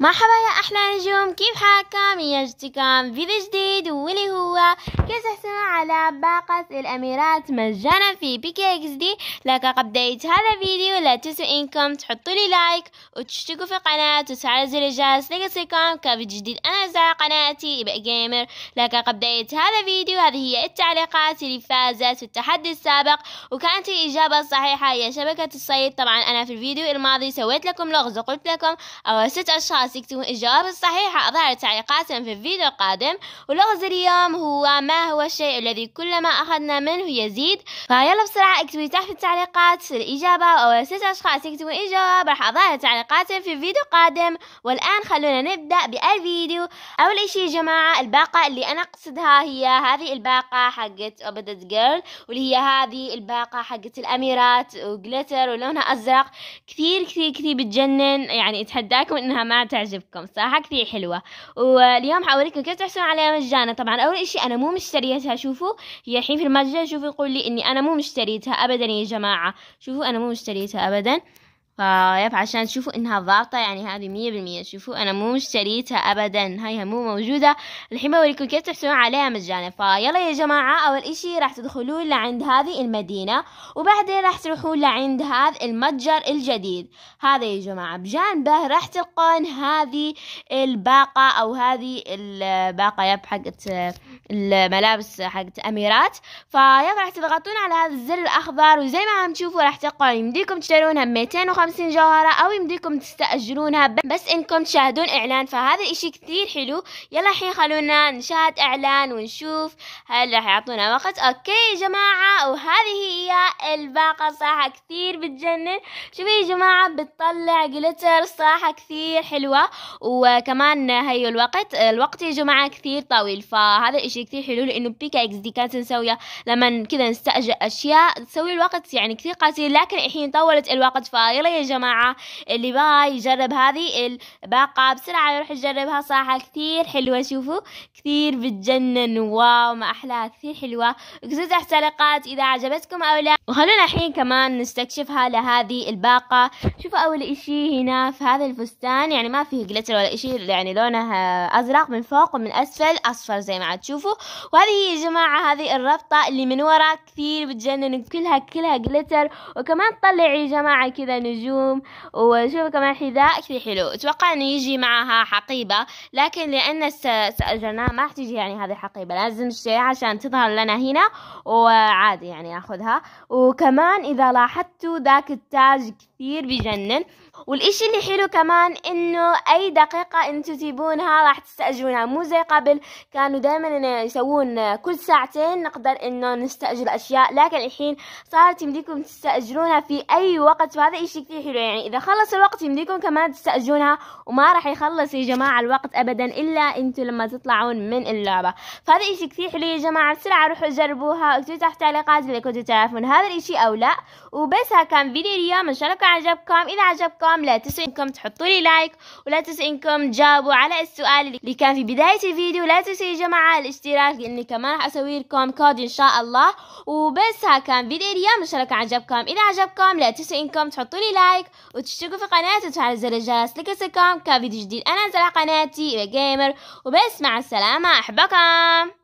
مرحبا يا أحلى نجوم كيف حالكم يجتكم فيديو جديد واللي هو كيف تحصلون على باقة الأميرات مجانا في بيكي اكس دي لكن قبل بداية هذا الفيديو لا تنسوا إنكم تحطوا لي لايك وتشتركوا في القناة وتفعلوا زر الجرس ليصلكم كفيديو جديد أنا زار قناتي بقى جيمر لكن قبل بداية هذا الفيديو هذه هي التعليقات اللي فازت في التحدي السابق وكانت الإجابة الصحيحة هي شبكة الصيد طبعا أنا في الفيديو الماضي سويت لكم لغز وقلت لكم أول ست اشخاص يكتبون الجواب الصحيح أظهر تعليقاتهم في الفيديو القادم ولغز اليوم هو ما هو الشيء الذي كلما أخذنا منه يزيد فيلا بسرعة اكتبوا تحت في التعليقات الإجابة وأول ست أشخاص يكتبون الجواب راح أظهر تعليقاتهم في الفيديو القادم والآن خلونا نبدأ بالفيديو أول إشي يا جماعة الباقة اللي أنا أقصدها هي هذه الباقة حقت أبدت جيرل واللي هي هذه الباقة حقت الأميرات وجلتر ولونها أزرق كثير كثير كثير بتجنن يعني أتحداكم إنها ما تعجبكم صراحه كثير حلوه واليوم حاوريكم كيف تحصلون عليها مجانا طبعا اول اشي انا مو مشتريتها شوفوا هي الحين في المتجر شوفوا يقول لي اني انا مو مشتريتها ابدا يا جماعه شوفوا انا مو مشتريتها ابدا فيب عشان تشوفوا انها ضابطة يعني هذه مية بالمية شوفوا انا مو مشتريتها ابدا هاي مو موجودة الحين بوريكم كيف تحصلون عليها مجانا فيلا يا جماعة اول اشي راح تدخلون لعند هذه المدينة وبعدين راح تروحون لعند هذا المتجر الجديد هذا يا جماعة بجانبه راح تلقون هذه الباقة او هذه الباقة يب حقت الملابس حقت اميرات فيلا راح تضغطون على هذا الزر الاخضر وزي ما عم تشوفوا راح تلقوا يمديكم تشترونها ب 250 جوهرة او يمديكم تستأجرونها بس انكم تشاهدون اعلان فهذا اشي كثير حلو يلا الحين خلونا نشاهد اعلان ونشوف هل راح يعطونا وقت اوكي يا جماعة وهذه هي الباقة صراحة كثير بتجنن شوفي يا جماعة بتطلع جلتر صراحة كثير حلوة وكمان هي الوقت الوقت يا جماعة كثير طويل فهذا شيء كثير حلو لانه بيكا اكس دي كانت نسويها لما كذا نستاجر اشياء تسوي الوقت يعني كثير قصير لكن الحين طولت الوقت فيلا يا جماعه اللي باي يجرب هذه الباقه بسرعه يروح يجربها صراحه كثير حلوه شوفوا كثير بتجنن واو ما احلاها كثير حلوه اكتبوا تعليقات اذا عجبتكم او لا وخلونا الحين كمان نستكشفها لهذه الباقه شوفوا اول اشي هنا في هذا الفستان يعني ما فيه جلتر ولا اشي يعني لونه آه، ازرق من فوق ومن اسفل اصفر زي ما عاد تشوفوا تشوفوا وهذه يا جماعة هذه الربطة اللي من ورا كثير بتجنن كلها كلها جلتر وكمان تطلع يا جماعة كذا نجوم وشوفوا كمان حذاء كثير حلو اتوقع انه يجي معها حقيبة لكن لان استأجرناه ما تجي يعني هذه حقيبة لازم نشتريها عشان تظهر لنا هنا وعادي يعني اخذها وكمان اذا لاحظتوا ذاك التاج كثير بجنن والإشي اللي حلو كمان إنه أي دقيقة أنتوا تجيبونها راح تستأجرونها مو زي قبل كانوا دائما يسوون كل ساعتين نقدر إنه نستأجر أشياء لكن الحين صارت يمديكم تستأجرونها في أي وقت وهذا إشي كثير حلو يعني إذا خلص الوقت يمديكم كمان تستأجرونها وما راح يخلص يا جماعة الوقت أبدا إلا أنتوا لما تطلعون من اللعبة فهذا إشي كثير حلو يا جماعة بسرعة روحوا جربوها اكتبوا تحت تعليقات إذا كنتوا تعرفون هذا الإشي أو لا وبس ها كان فيديو اليوم إن شاء الله كان عجبكم إذا عجبكم اعجابكم لا تنسوا انكم تحطوا لي لايك ولا تنسوا انكم تجاوبوا على السؤال اللي كان في بداية الفيديو لا تنسوا يا جماعة الاشتراك لاني كمان راح اسوي لكم كود ان شاء الله وبس ها كان فيديو اليوم ان شاء الله كان عجبكم اذا عجبكم لا تنسوا انكم تحطوا لي لايك وتشتركوا في قناتي وتفعلوا زر الجرس لكسركم كفيديو جديد انا انزل على قناتي جيمر وبس مع السلامة احبكم